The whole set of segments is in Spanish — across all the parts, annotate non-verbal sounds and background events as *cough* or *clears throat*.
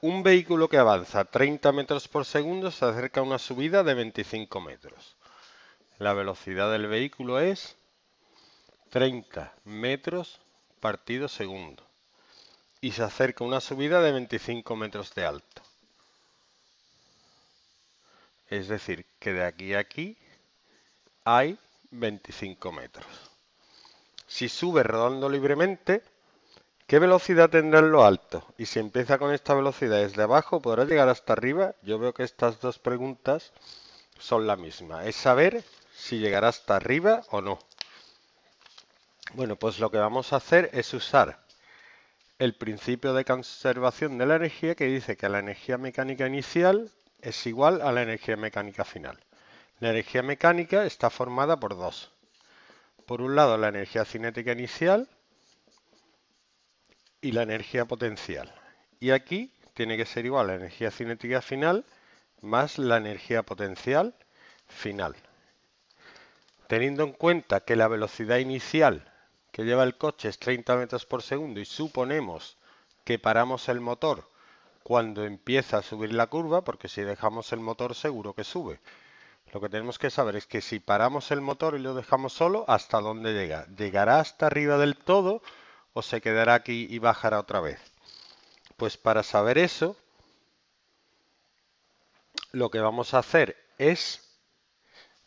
un vehículo que avanza 30 metros por segundo se acerca a una subida de 25 metros. La velocidad del vehículo es 30 metros partido segundo y se acerca a una subida de 25 metros de alto. Es decir, que de aquí a aquí hay 25 metros. Si sube rodando libremente, ¿Qué velocidad en lo alto? Y si empieza con esta velocidad desde abajo, ¿podrá llegar hasta arriba? Yo veo que estas dos preguntas son la misma. Es saber si llegará hasta arriba o no. Bueno, pues lo que vamos a hacer es usar el principio de conservación de la energía que dice que la energía mecánica inicial es igual a la energía mecánica final. La energía mecánica está formada por dos. Por un lado, la energía cinética inicial y la energía potencial. Y aquí tiene que ser igual a la energía cinética final más la energía potencial final. Teniendo en cuenta que la velocidad inicial que lleva el coche es 30 metros por segundo y suponemos que paramos el motor cuando empieza a subir la curva, porque si dejamos el motor seguro que sube. Lo que tenemos que saber es que si paramos el motor y lo dejamos solo, ¿hasta dónde llega? Llegará hasta arriba del todo o se quedará aquí y bajará otra vez? Pues para saber eso, lo que vamos a hacer es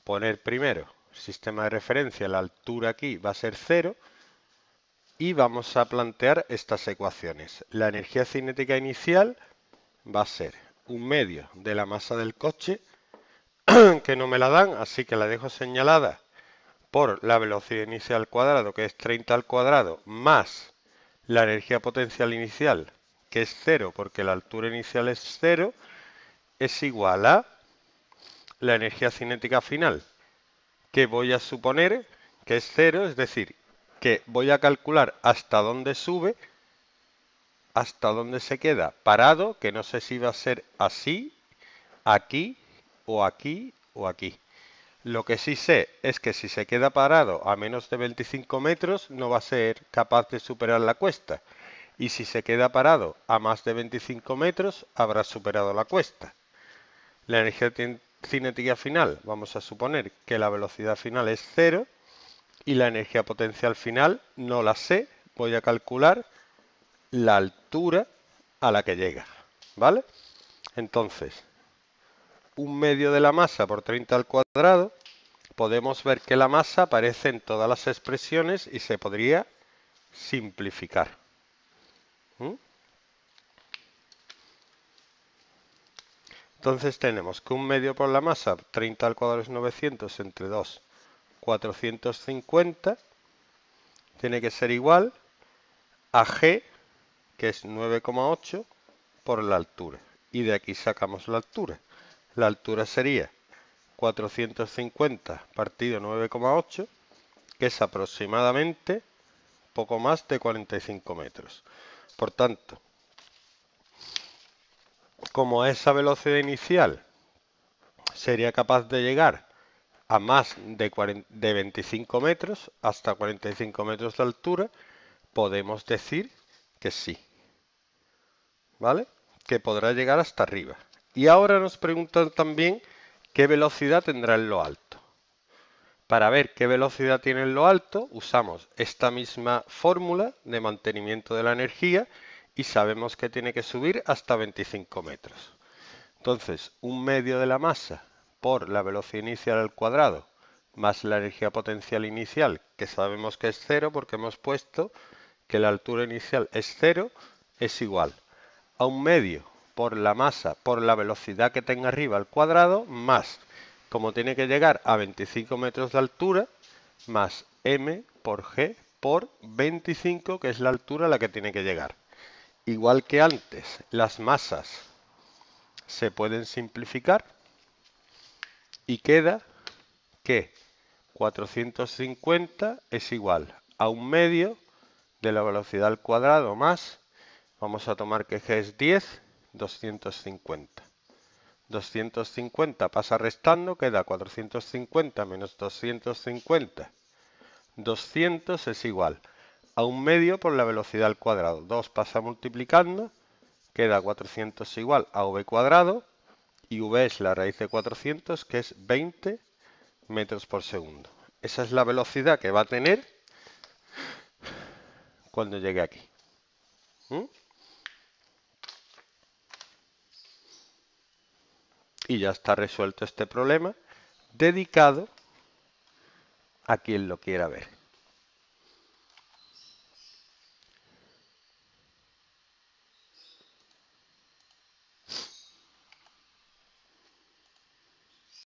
poner primero sistema de referencia, la altura aquí va a ser cero, y vamos a plantear estas ecuaciones. La energía cinética inicial va a ser un medio de la masa del coche, *clears throat* que no me la dan, así que la dejo señalada por la velocidad inicial al cuadrado, que es 30 al cuadrado, más la energía potencial inicial, que es 0, porque la altura inicial es 0, es igual a la energía cinética final, que voy a suponer que es 0, es decir, que voy a calcular hasta dónde sube, hasta dónde se queda parado, que no sé si va a ser así, aquí o aquí o aquí. Lo que sí sé es que si se queda parado a menos de 25 metros no va a ser capaz de superar la cuesta. Y si se queda parado a más de 25 metros habrá superado la cuesta. La energía cinética final, vamos a suponer que la velocidad final es cero y la energía potencial final no la sé, voy a calcular la altura a la que llega. ¿Vale? Entonces, un medio de la masa por 30 al cuadrado, podemos ver que la masa aparece en todas las expresiones y se podría simplificar. ¿Mm? Entonces tenemos que un medio por la masa, 30 al cuadrado es 900, entre 2, 450, tiene que ser igual a g, que es 9,8, por la altura. Y de aquí sacamos la altura. La altura sería 450 partido 9,8, que es aproximadamente poco más de 45 metros. Por tanto, como esa velocidad inicial sería capaz de llegar a más de, 25 metros, hasta 45 metros de altura, podemos decir que sí. ¿Vale? Que podrá llegar hasta arriba. Y ahora nos preguntan también qué velocidad tendrá en lo alto. Para ver qué velocidad tiene en lo alto, usamos esta misma fórmula de mantenimiento de la energía y sabemos que tiene que subir hasta 25 metros. Entonces, un medio de la masa por la velocidad inicial al cuadrado más la energía potencial inicial, que sabemos que es cero porque hemos puesto que la altura inicial es cero, es igual a un medio por la masa, por la velocidad que tenga arriba al cuadrado, más, como tiene que llegar a 25 metros de altura, más m por g por 25, que es la altura a la que tiene que llegar. Igual que antes, las masas se pueden simplificar y queda que 450 es igual a un medio de la velocidad al cuadrado más, vamos a tomar que g es 10, 250. 250 pasa restando, queda 450 menos 250. 200 es igual a un medio por la velocidad al cuadrado. 2 pasa multiplicando, queda 400 igual a v cuadrado y v es la raíz de 400 que es 20 metros por segundo. Esa es la velocidad que va a tener cuando llegue aquí. ¿Mm? y ya está resuelto este problema dedicado a quien lo quiera ver.